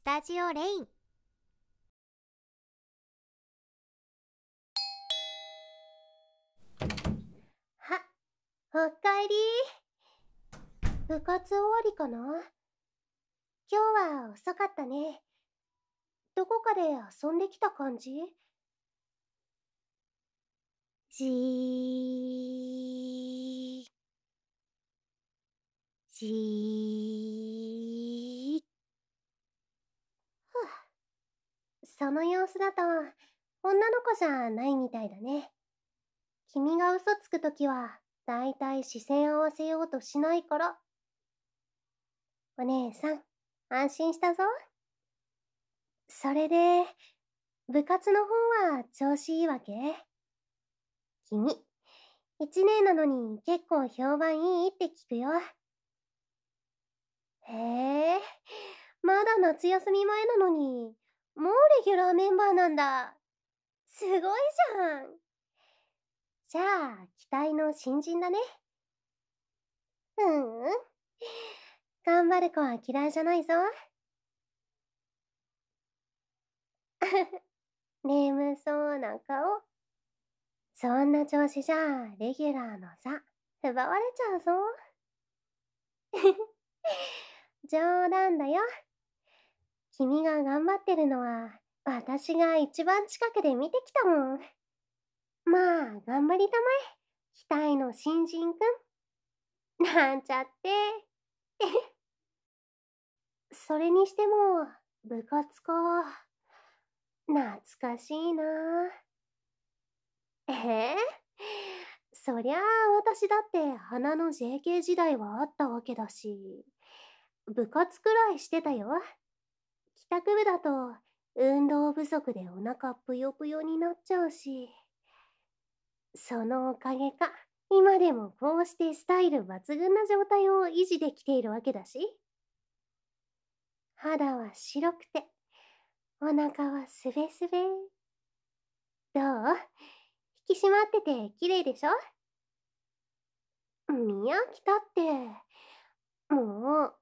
スタジオレインはおかえり部活終わりかな今日は遅かったねどこかで遊んできた感じじーじーその様子だと女の子じゃないみたいだね君が嘘つくときはだいたい視線合わせようとしないからお姉さん安心したぞそれで部活の方は調子いいわけ君1年なのに結構評判いいって聞くよへえまだ夏休み前なのにもうレギュラーメンバーなんだ。すごいじゃん。じゃあ、期待の新人だね。ううん。頑張る子は嫌いじゃないぞ。眠そうな顔。そんな調子じゃ、レギュラーの座、奪われちゃうぞ。冗談だよ。君が頑張ってるのは私が一番近くで見てきたもんまあ頑張りたまえ待の新人くんなんちゃってそれにしても部活か懐かしいなええー、そりゃあ私だって花の JK 時代はあったわけだし部活くらいしてたよ宅部だと運動不足でお腹ぷよぷよになっちゃうしそのおかげか今でもこうしてスタイル抜群な状態を維持できているわけだし肌は白くてお腹はすべすべどう引き締まってて綺麗でしょ宮北ってもう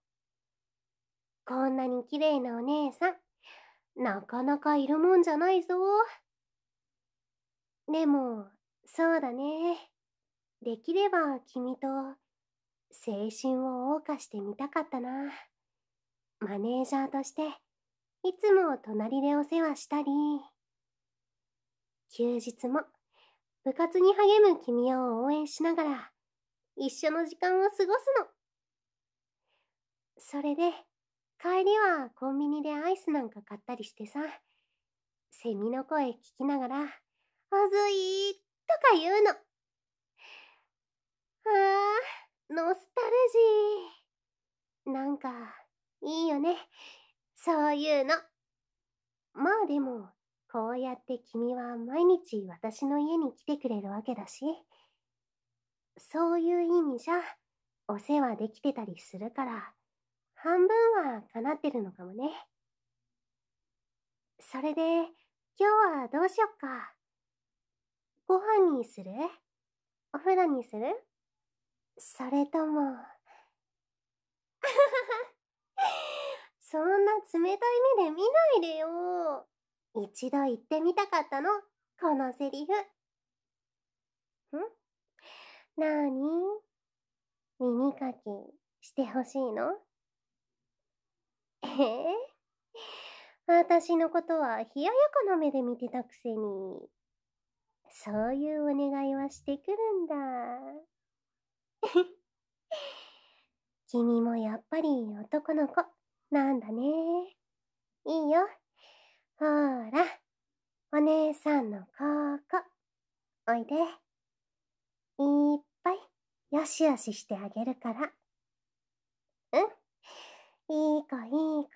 こんなに綺麗なお姉さん、なかなかいるもんじゃないぞ。でも、そうだね。できれば君と、青春を謳歌してみたかったな。マネージャーとして、いつも隣でお世話したり、休日も部活に励む君を応援しながら、一緒の時間を過ごすの。それで、帰りはコンビニでアイスなんか買ったりしてさセミの声聞きながら「あずい」とか言うのあーノスタルジーなんかいいよねそういうのまあでもこうやって君は毎日私の家に来てくれるわけだしそういう意味じゃお世話できてたりするから半分は叶ってるのかもね。それで、今日はどうしよっか。ご飯にするお風呂にするそれとも。そんな冷たい目で見ないでよ。一度言ってみたかったの、このセリフ。んなーに耳かきしてほしいのええ私のことは冷ややかな目で見てたくせに、そういうお願いはしてくるんだ。君もやっぱり男の子なんだね。いいよ。ほーら、お姉さんのここ、おいで。いっぱい、よしよししてあげるから。うん。いいかいい子。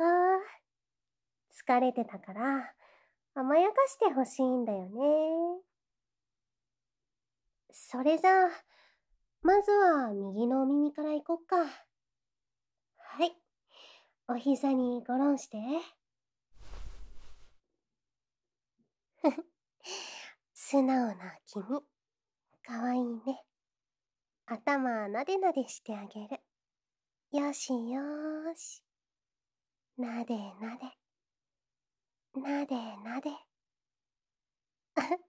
疲れてたから、甘やかしてほしいんだよね。それじゃあ、まずは右のお耳から行こっか。はい。お膝にごろんして。素直な君。かわいいね。頭なでなでしてあげる。よしよしなでなでなでなで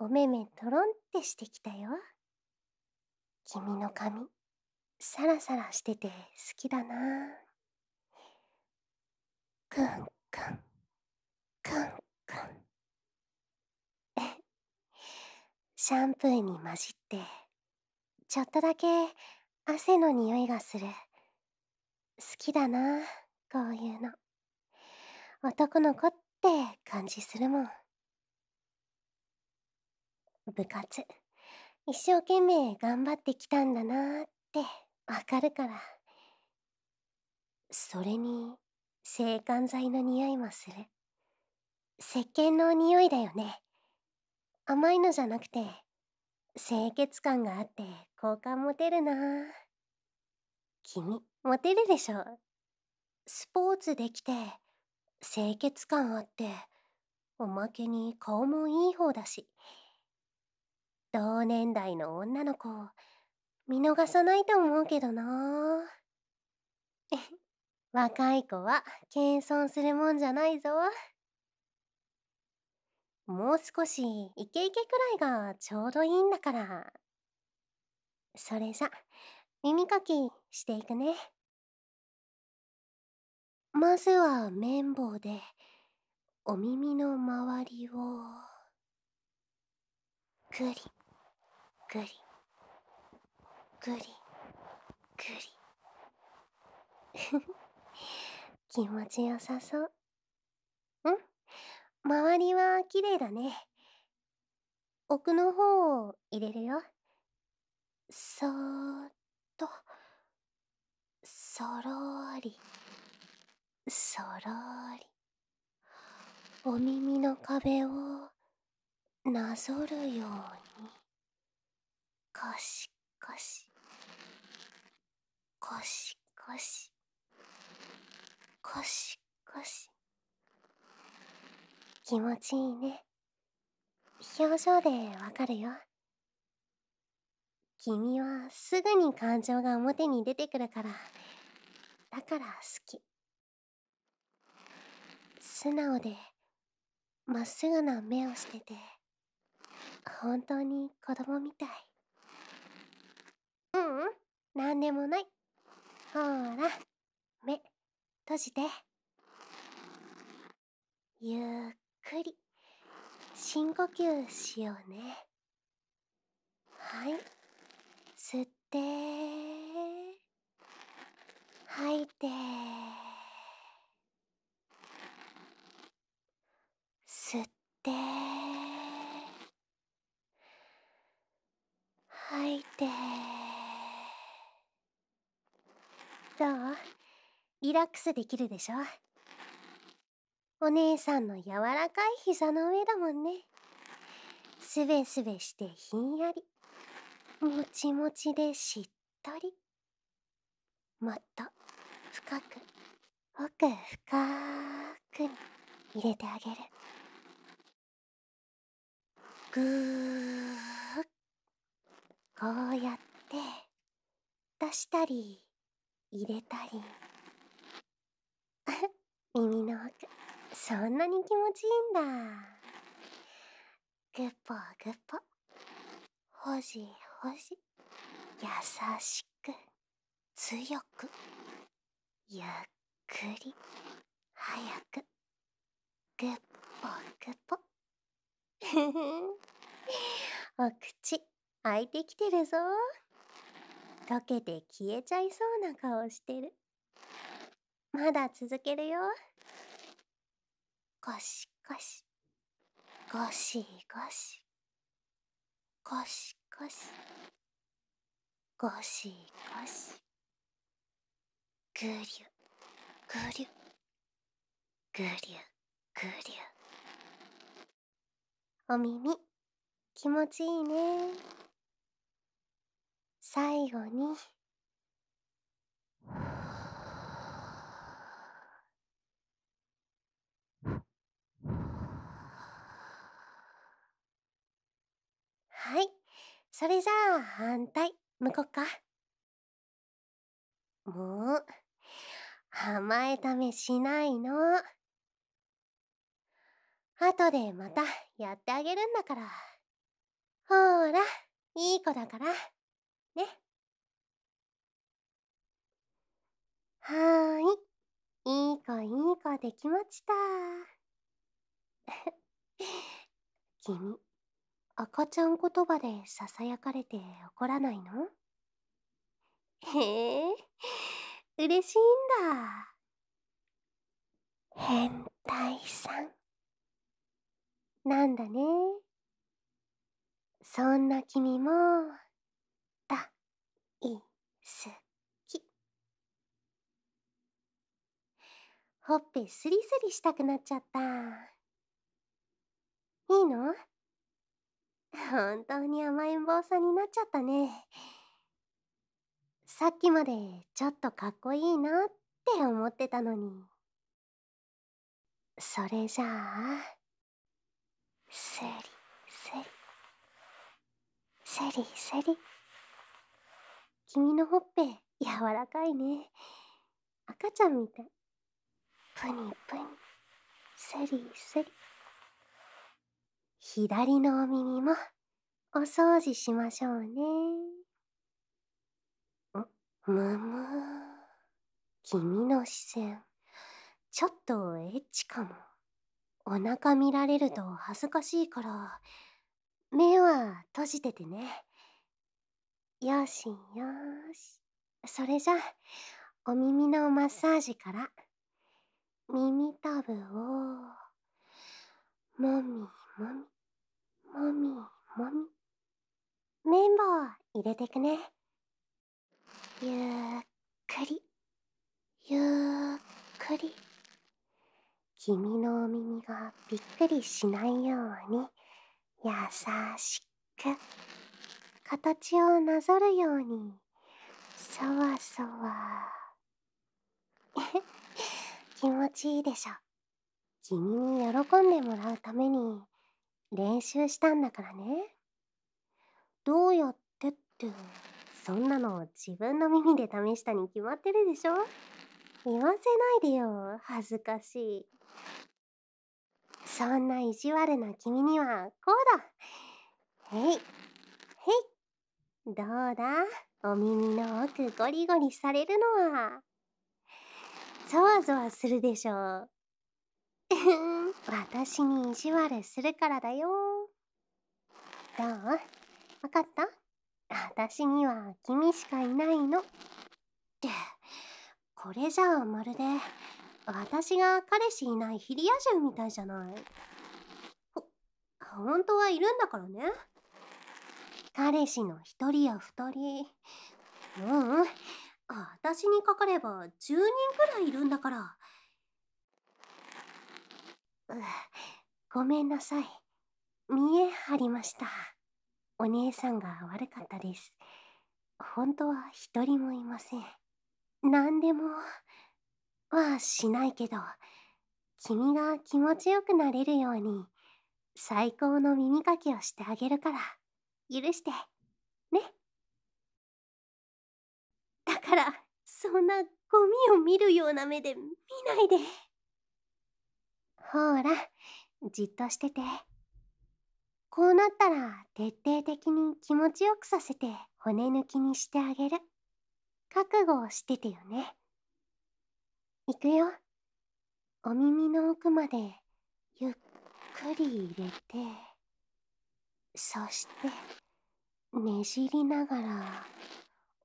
おめめとろんってしてきたよ君の髪サラサラしてて好きだなくんくんくんくんシャンプーに混じってちょっとだけ汗の匂いがする。好きだな、こういうの。男の子って感じするもん。部活、一生懸命頑張ってきたんだなってわかるから。それに、制汗剤の匂いもする。石鹸の匂いだよね。甘いのじゃなくて、清潔感があって好感持てるな君モテるでしょスポーツできて清潔感あっておまけに顔もいい方だし同年代の女の子見逃さないと思うけどな 若い子は謙遜するもんじゃないぞもう少しイケイケくらいがちょうどいいんだからそれじゃ耳かきしていくねまずは綿棒でお耳の周りをぐりぐりぐりぐり気持ちよさそうん周りは綺麗だね奥の方を入れるよそーっとそろーりそろーりお耳の壁をなぞるようにこしこしこしこしこしこし気持ちいいね表情でわかるよ君はすぐに感情が表に出てくるからだから好き素直でまっすぐな目をしてて本当に子供みたいううん何でもないほーら目閉じてゆっくり深呼吸しようねはい吸って吐いて吸って吐いてどうリラックスできるでしょお姉さんの柔らかい膝の上だもんねすべすべしてひんやりもちもちでしっとりもっと深く奥深くに入れてあげるぐーこうやって出したり入れたり 耳の奥そんなに気持ちいいんだグッポグッポほじ少し優しく強くゆっくり早くグッポグッポ お口開いてきてるぞ溶けて消えちゃいそうな顔してるまだ続けるよゴシゴシゴシゴシゴシゴシゴシゴシぐりゅぐりゅぐりゅぐりゅお耳気持ちいいね最後にはいそれじゃあ反対向こうかもう甘えためしないの後でまたやってあげるんだからほーらいい子だからねはーいいい子いい子できました君 赤ちゃん言葉でささやかれて怒らないのへえ嬉しいんだ変態さんなんだねそんな君もだいすきほっぺスリスリしたくなっちゃったいいの本当に甘えん坊さんになっちゃったねさっきまでちょっとかっこいいなって思ってたのにそれじゃあセリセリセリセリ君のほっぺ柔らかいね赤ちゃんみたいプニプニセリセリ左のお耳もお掃除しましょうねむむ君の視線ちょっとエッチかもお腹見られると恥ずかしいから目は閉じててねよしよしそれじゃお耳のマッサージから耳たぶをもみもみもみもみ綿棒入れてくねゆっくりゆっくり君のお耳がびっくりしないように優しく形をなぞるようにそわそわ 気持ちいいでしょ君に喜んでもらうために練習したんだからねどうやってってそんなの自分の耳で試したに決まってるでしょ言わせないでよ恥ずかしいそんな意地悪な君にはこうだへいへいどうだお耳の奥ゴリゴリされるのはぞわぞわするでしょう 私に意地悪するからだよどうわかった私には君しかいないのって これじゃあまるで私が彼氏いないヒリアみたいじゃないほ本当はいるんだからね彼氏の一人や二人ううん私にかかれば10人くらいいるんだからごめんなさい。見え張りました。お姉さんが悪かったです。本当は一人もいません。何でも、はしないけど、君が気持ちよくなれるように、最高の耳かきをしてあげるから、許して、ね。だから、そんなゴミを見るような目で見ないで。ほらじっとしててこうなったら徹底的に気持ちよくさせて骨抜きにしてあげる覚悟をしててよねいくよお耳の奥までゆっくり入れてそしてねじりながら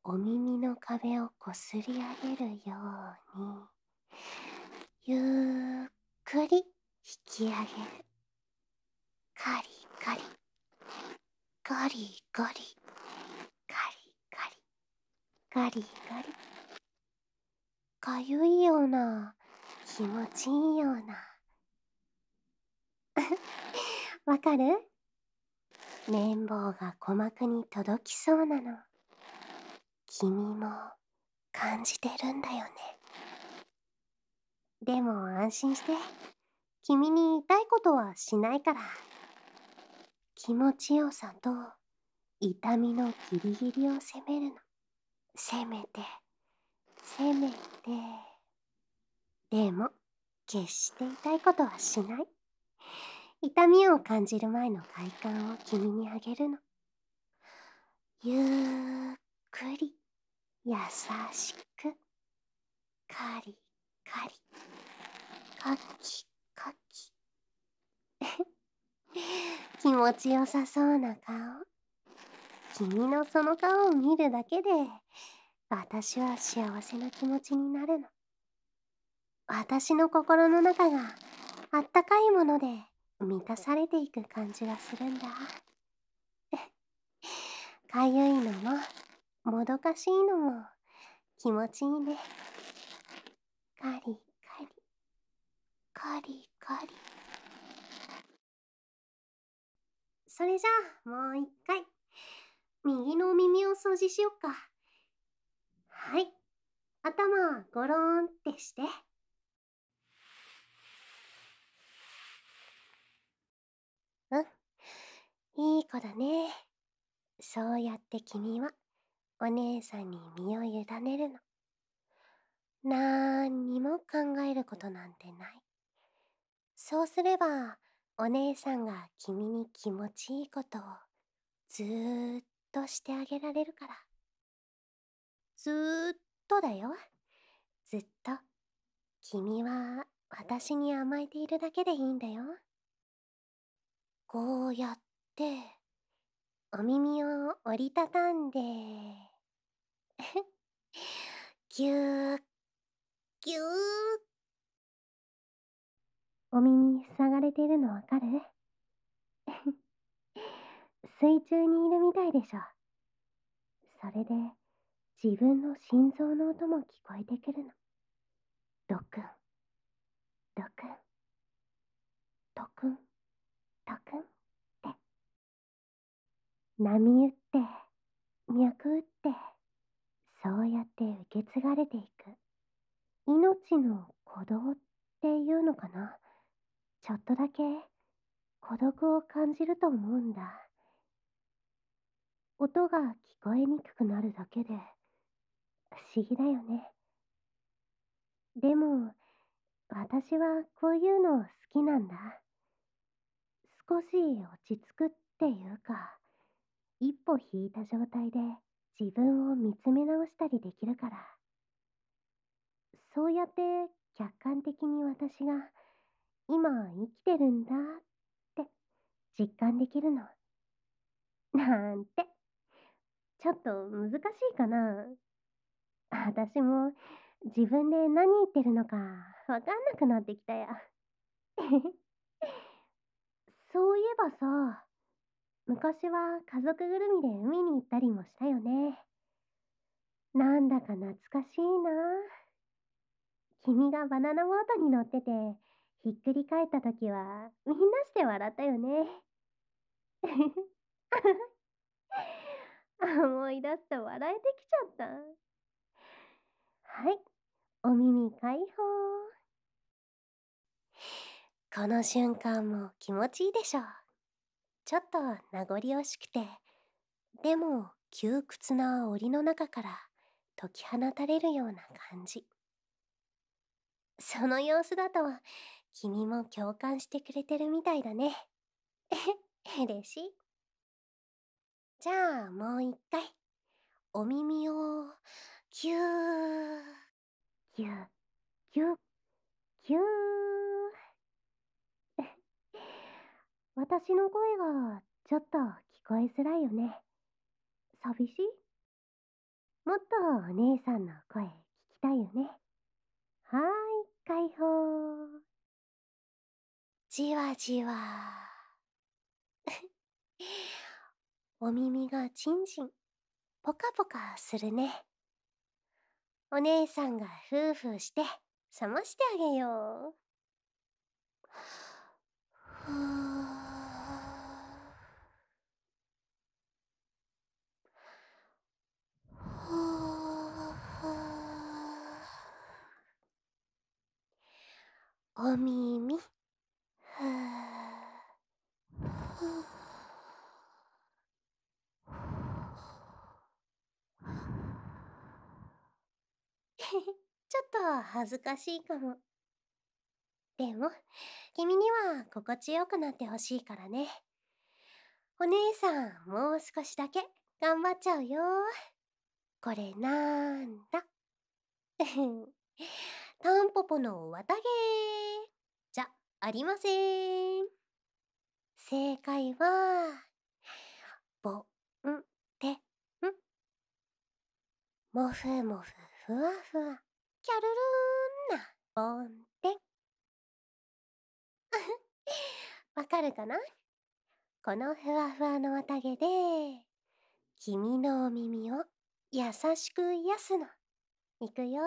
お耳の壁をこすり上げるようにゆっくり引き上げるカリカリガリガリカリカリガリガリかゆいような気持ちいいようなわかる綿棒が鼓膜に届きそうなの君も感じてるんだよねでも安心して君に痛いことはしないから気持ちよさと痛みのギリギリを責めるのせめてせめてでも決して痛いことはしない痛みを感じる前の快感を君にあげるのゆっくり優しくカリカリカキカキ気持ちよさそうな顔君のその顔を見るだけで私は幸せな気持ちになるの私の心の中があったかいもので満たされていく感じがするんだ かゆいのももどかしいのも気持ちいいね。カリカリカリカリそれじゃあもう一回右のお耳を掃除しよっかはい頭ゴローンってしてうんいい子だねそうやって君はお姉さんに身を委ねるの。なーにも考えることなんてないそうすればお姉さんが君に気持ちいいことをずーっとしてあげられるからずーっとだよずっと君は私に甘えているだけでいいんだよこうやってお耳を折りたたんで ぎゅーっぎゅーお耳塞がれてるのわかる 水中にいるみたいでしょそれで自分の心臓の音も聞こえてくるのドクンドクンドクンドクンって波打って脈打ってそうやって受け継がれていく命の鼓動っていうのかなちょっとだけ孤独を感じると思うんだ音が聞こえにくくなるだけで不思議だよねでも私はこういうの好きなんだ少し落ち着くっていうか一歩引いた状態で自分を見つめ直したりできるから。そうやって客観的に私が今生きてるんだって実感できるの。なんて、ちょっと難しいかな。私も自分で何言ってるのかわかんなくなってきたや。そういえばさ、昔は家族ぐるみで海に行ったりもしたよね。なんだか懐かしいな。君がバナナボートに乗ってて、ひっくり返った時は、みんなして笑ったよね。思い出すと笑えてきちゃった。はい、お耳解放。この瞬間も気持ちいいでしょう。ちょっと名残惜しくて、でも窮屈な檻の中から解き放たれるような感じ。その様子だと君も共感してくれてるみたいだねえ 嬉しいじゃあもう一回お耳をキューキューキューキュー 私の声がちょっと聞こえづらいよね寂しいもっとお姉さんの声聞きたいよねはーい解放じわじわ お耳がチンチンポカポカするねお姉さんがフーフーして冷ましてあげようふうお耳ふうふうちょっと恥ずかしいかもでも君には心地よくなってほしいからねお姉さんもう少しだけ頑張っちゃうよこれなんだ タンポポの綿毛じゃありません正解はぼんてんもふもふふわふわキャルルーンなぼんてん わかるかなこのふわふわの綿毛で君のお耳を優しく癒すのいくよ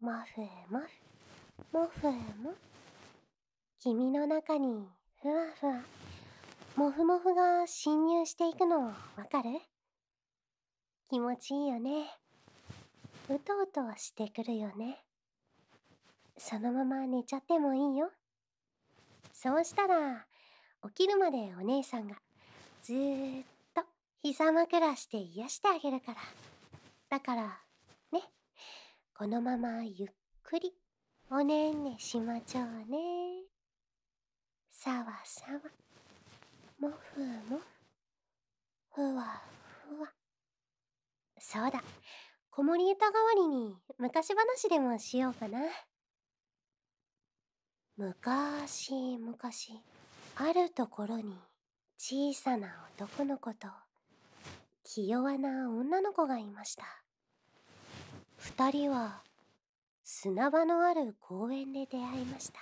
もふもふもふも君の中にふわふわもふもふが侵入していくのわかる気持ちいいよねうとうとしてくるよねそのまま寝ちゃってもいいよそうしたら起きるまでお姉さんがずーっと膝枕して癒してあげるからだからこのままゆっくりおねんねしましょうねさわさわもふもふふわふわそうだ子守歌代わりに昔話でもしようかな昔昔あるところに小さな男の子と気弱な女の子がいました2人は砂場のある公園で出会いました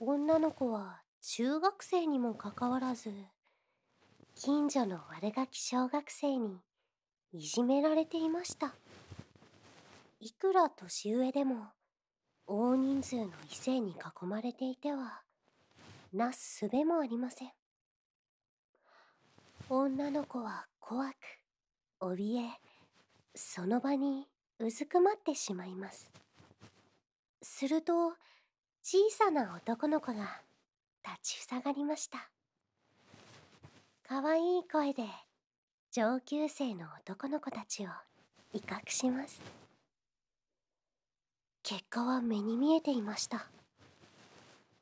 女の子は中学生にもかかわらず近所の悪ガキ小学生にいじめられていましたいくら年上でも大人数の異性に囲まれていてはなすすべもありません女の子は怖く怯えその場にうずくまってしまいますすると小さな男の子が立ちふさがりましたかわいい声で上級生の男の子たちを威嚇します結果は目に見えていました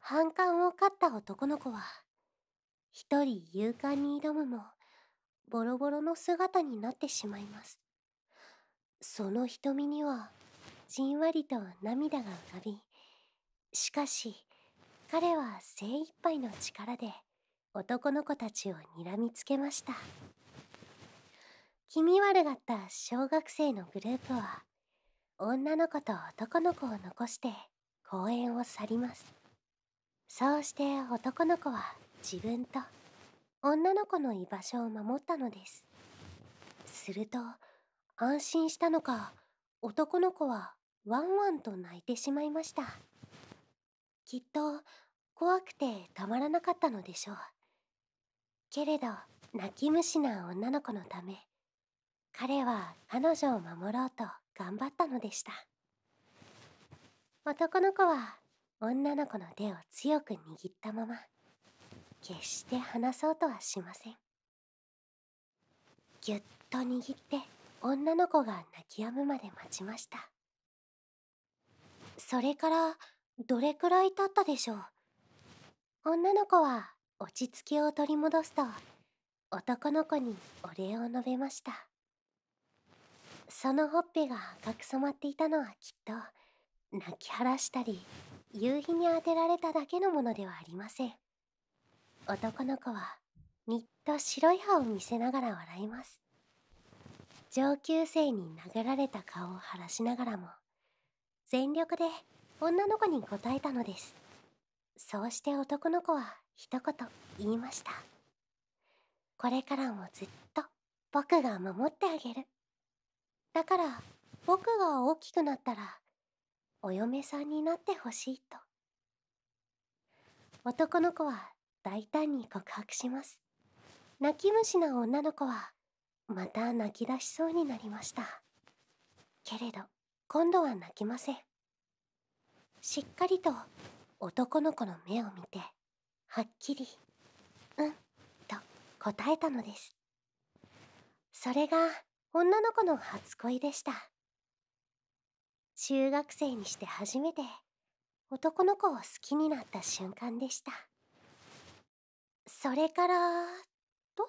反感を勝った男の子は一人勇敢に挑むもボロボロの姿になってしまいますその瞳にはじんわりと涙が浮かびしかし彼は精一杯の力で男の子たちを睨みつけました気味悪がった小学生のグループは女の子と男の子を残して公園を去りますそうして男の子は自分と女の子の居場所を守ったのですすると安心したのか男の子はワンワンと泣いてしまいましたきっと怖くてたまらなかったのでしょうけれど泣き虫な女の子のため彼は彼女を守ろうと頑張ったのでした男の子は女の子の手を強く握ったまま決して離そうとはしませんぎゅっと握って女の子が泣き止むまで待ちましたそれからどれくらい経ったでしょう女の子は落ち着きを取り戻すと男の子にお礼を述べましたそのほっぺが赤く染まっていたのはきっと泣き晴らしたり夕日に当てられただけのものではありません男の子はにっと白い歯を見せながら笑います上級生に殴られた顔を晴らしながらも全力で女の子に答えたのですそうして男の子は一言言いましたこれからもずっと僕が守ってあげるだから僕が大きくなったらお嫁さんになってほしいと男の子は大胆に告白します泣き虫な女の子はまた泣き出しそうになりましたけれど今度は泣きませんしっかりと男の子の目を見てはっきり「うん」と答えたのですそれが女の子の初恋でした中学生にして初めて男の子を好きになった瞬間でしたそれからと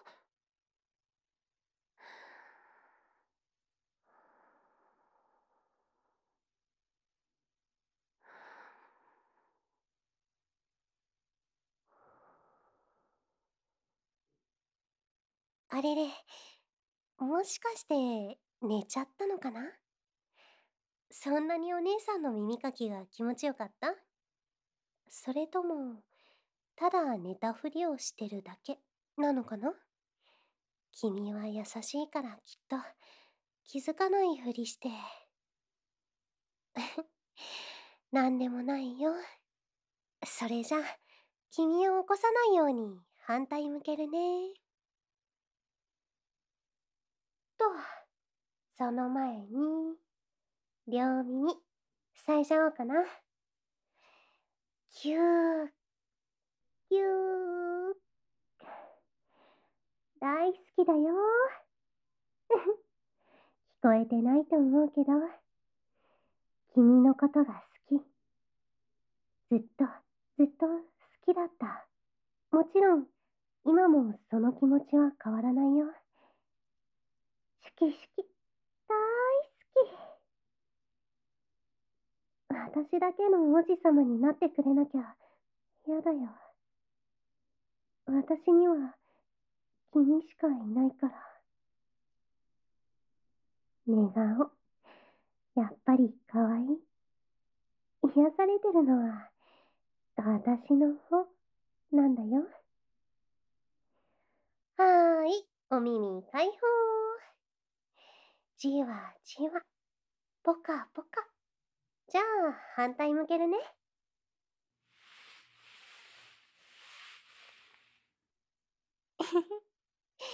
あれれもしかして寝ちゃったのかなそんなにお姉さんの耳かきが気持ちよかったそれともただ寝たふりをしてるだけなのかな君は優しいからきっと気づかないふりして何 でもないよそれじゃ君を起こさないように反対向けるね。とその前に両耳塞いじゃおうかなキューキュー大好きだよ 聞こえてないと思うけど君のことが好きずっとずっと好きだったもちろん今もその気持ちは変わらないよ景色大好き私だけの王子様になってくれなきゃ嫌だよ私には君しかいないから寝顔やっぱり可愛い癒されてるのは私の方なんだよはーいお耳解放じわじわぽかぽか。じゃあ反対向けるねえへへ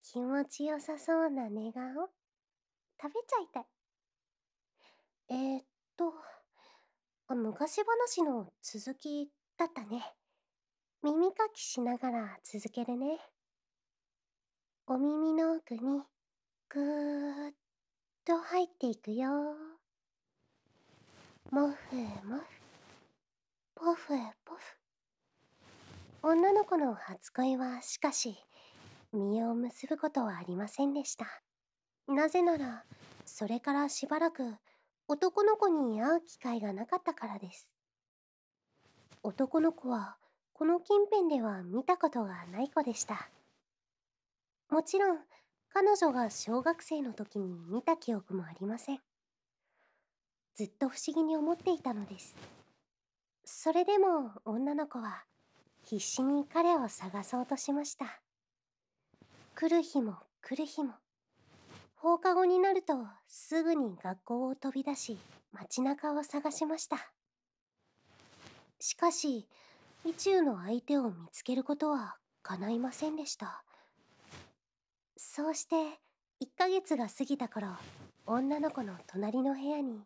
気持ちよさそうな寝顔食べちゃいたいえー、っと昔話の続きだったね耳かきしながら続けるねお耳の奥にぐーっと入っていくよもふもふポフポフ女の子の初恋はしかし実を結ぶことはありませんでしたなぜならそれからしばらく男の子に会う機会がなかったからです男の子はこの近辺では見たことがない子でしたもちろん彼女が小学生の時に見た記憶もありませんずっと不思議に思っていたのですそれでも女の子は必死に彼を探そうとしました来る日も来る日も放課後になるとすぐに学校を飛び出し街中を探しましたしかし意中の相手を見つけることは叶いませんでしたそうして1ヶ月が過ぎた頃女の子の隣の部屋に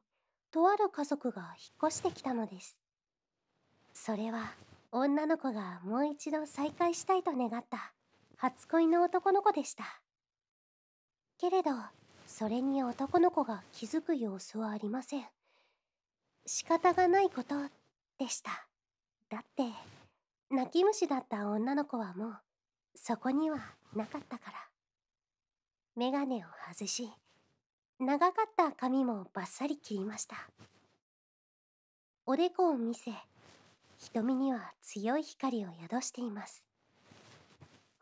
とある家族が引っ越してきたのですそれは女の子がもう一度再会したいと願った初恋の男の子でしたけれどそれに男の子が気づく様子はありません仕方がないことでしただって泣き虫だった女の子はもうそこにはなかったから。メガネを外し長かった髪もバッサリ切りましたおでこを見せ瞳には強い光を宿しています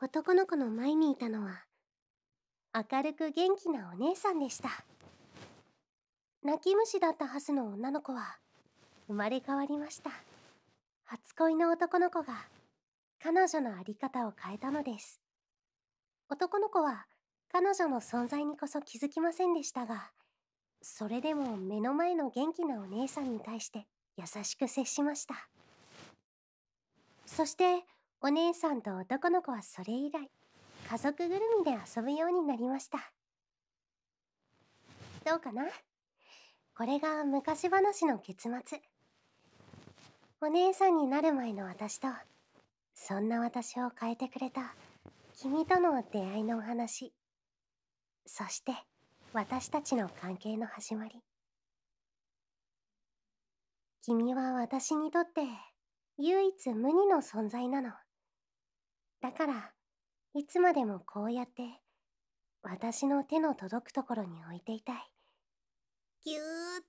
男の子の前にいたのは明るく元気なお姉さんでした泣き虫だったはずの女の子は生まれ変わりました初恋の男の子が彼女のあり方を変えたのです男の子は彼女の存在にこそ気づきませんでしたが、それでも目の前の元気なお姉さんに対して優しく接しました。そして、お姉さんと男の子はそれ以来、家族ぐるみで遊ぶようになりました。どうかなこれが昔話の結末。お姉さんになる前の私と、そんな私を変えてくれた君との出会いのお話。そして私たちの関係の始まり君は私にとって唯一無二の存在なのだからいつまでもこうやって私の手の届くところに置いていたいぎゅーっ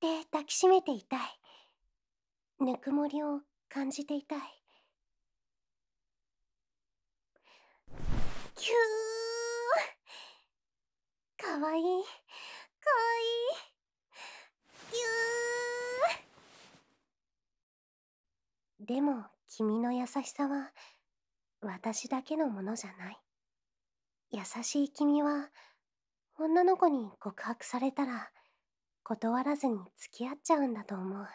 て抱きしめていたいぬくもりを感じていたいぎゅーかわいいかわいいぎゅーでも君の優しさは私だけのものじゃない優しい君は女の子に告白されたら断らずに付き合っちゃうんだと思う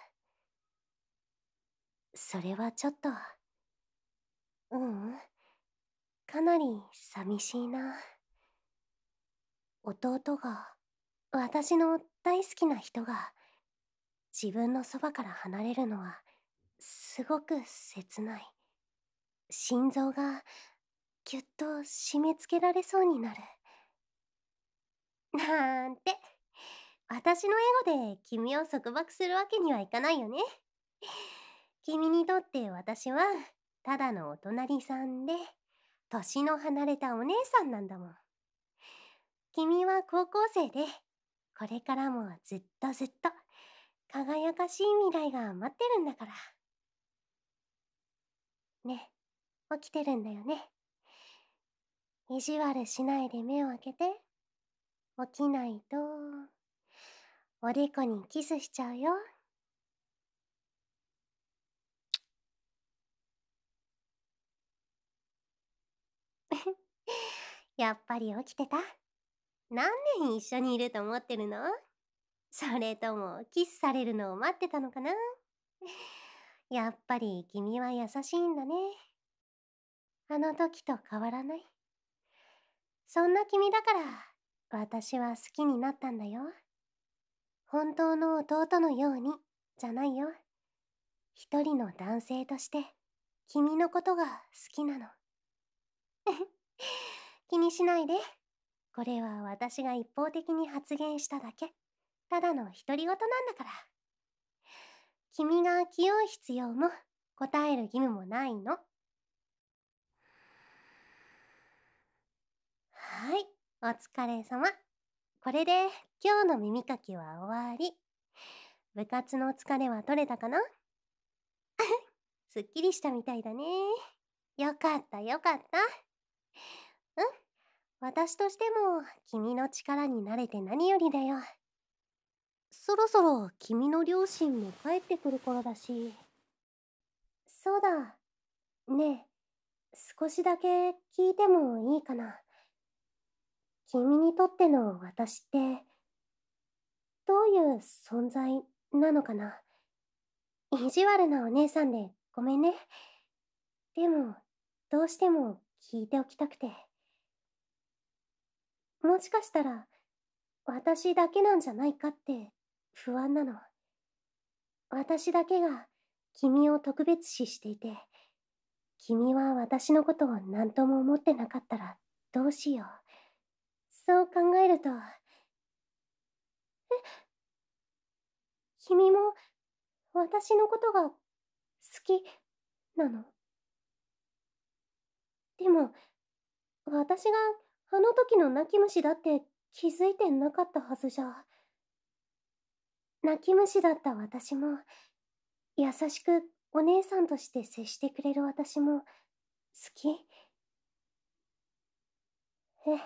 それはちょっとううんかなり寂しいな。弟が私の大好きな人が自分のそばから離れるのはすごく切ない心臓がぎゅっと締め付けられそうになるなんて私のエゴで君を束縛するわけにはいかないよね君にとって私はただのお隣さんで年の離れたお姉さんなんだもん君は高校生で、これからもずっとずっと輝かしい未来が待ってるんだから。ね、起きてるんだよね。意地悪しないで目を開けて。起きないと、おでこにキスしちゃうよ。やっぱり起きてた何年一緒にいると思ってるのそれともキスされるのを待ってたのかな やっぱり君は優しいんだね。あの時と変わらない。そんな君だから私は好きになったんだよ。本当の弟のようにじゃないよ。一人の男性として君のことが好きなの。気にしないで。これは私が一方的に発言しただけ。ただの独り言なんだから。君が気負う必要も答える義務もないの。はい、お疲れ様。これで今日の耳かきは終わり。部活の疲れは取れたかな すっきりしたみたいだね。よかったよかった。私としても君の力になれて何よりだよそろそろ君の両親も帰ってくる頃だしそうだねえ少しだけ聞いてもいいかな君にとっての私ってどういう存在なのかな意地悪なお姉さんでごめんねでもどうしても聞いておきたくて。もしかしたら、私だけなんじゃないかって不安なの。私だけが君を特別視していて、君は私のことを何とも思ってなかったらどうしよう。そう考えると、え、君も私のことが好きなのでも、私があの時の泣き虫だって気づいてなかったはずじゃ。泣き虫だった私も、優しくお姉さんとして接してくれる私も、好きえ、嘘。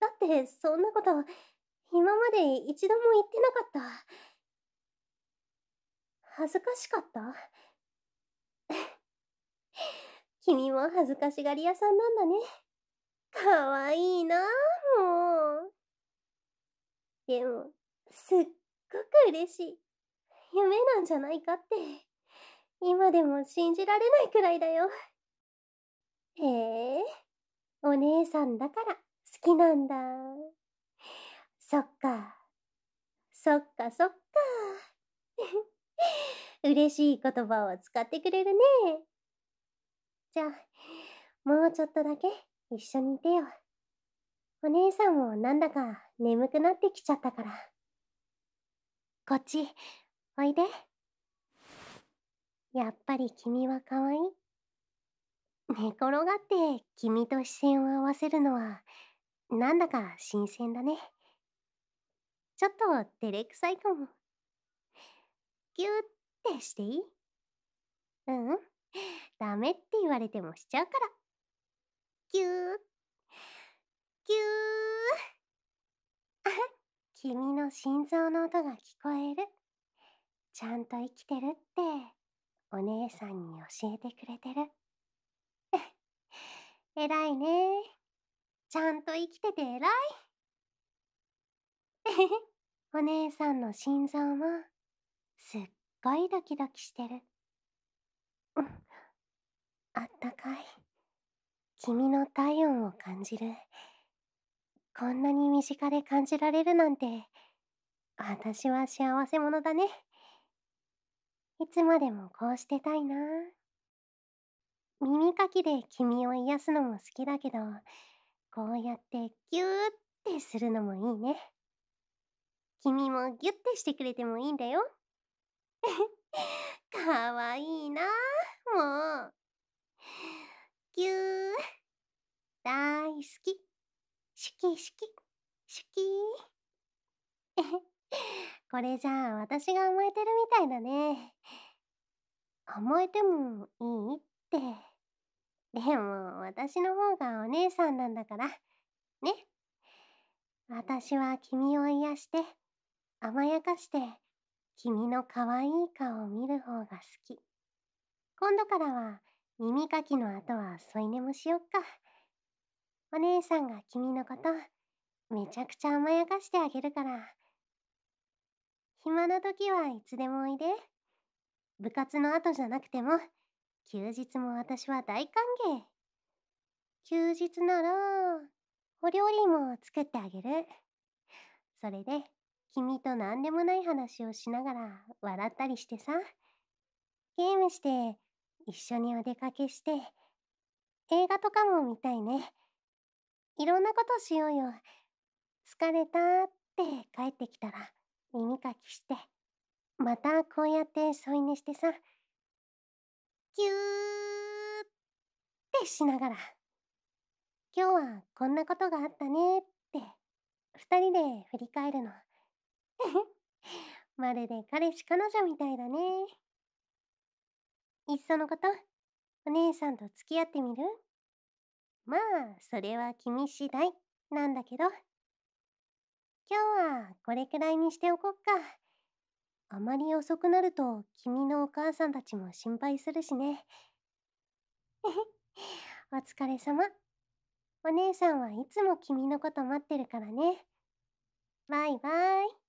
だってそんなこと、今まで一度も言ってなかった。恥ずかしかった 君も恥ずかしがり屋さんなんだね。かわいいなもうでもすっごく嬉しい夢なんじゃないかって今でも信じられないくらいだよへえお姉さんだから好きなんだそっかそっかそっか 嬉しい言葉を使ってくれるねじゃあもうちょっとだけ一緒にいてよ。お姉さんもなんだか眠くなってきちゃったから。こっち、おいで。やっぱり君は可愛い。寝転がって君と視線を合わせるのは、なんだか新鮮だね。ちょっと照れくさいかも。ぎゅーってしていいうん。ダメって言われてもしちゃうから。ぎゅーぎゅー 君の心臓の音が聞こえるちゃんと生きてるってお姉さんに教えてくれてるえら いねちゃんと生きてて偉い お姉さんの心臓もすっごいドキドキしてるあったかい。君の体温を感じるこんなに身近で感じられるなんて私は幸せ者だねいつまでもこうしてたいな耳かきで君を癒すのも好きだけどこうやってギューってするのもいいね君もギュッてしてくれてもいいんだよ かわいいなもうきゅー大好き好き好き好き これじゃあ私が甘えてるみたいだね甘えてもいいってでも私の方がお姉さんなんだからね私は君を癒して甘やかして君の可愛い顔を見る方が好き今度からは耳かきの後は添い寝もしよっか。お姉さんが君のこと、めちゃくちゃ甘やかしてあげるから。暇な時はいつでもおいで。部活の後じゃなくても、休日も私は大歓迎。休日なら、お料理も作ってあげる。それで、君と何でもない話をしながら笑ったりしてさ。ゲームして、一緒にお出かけして映画とかも見たいねいろんなことしようよ疲れたって帰ってきたら耳かきしてまたこうやって添い寝してさぎゅーってしながら今日はこんなことがあったねって二人で振り返るの まるで彼氏彼女みたいだね。いっそのことお姉さんと付き合ってみるまあそれは君次第なんだけど今日はこれくらいにしておこっかあまり遅くなると君のお母さんたちも心配するしね お疲れ様お姉さんはいつも君のこと待ってるからねバイバイ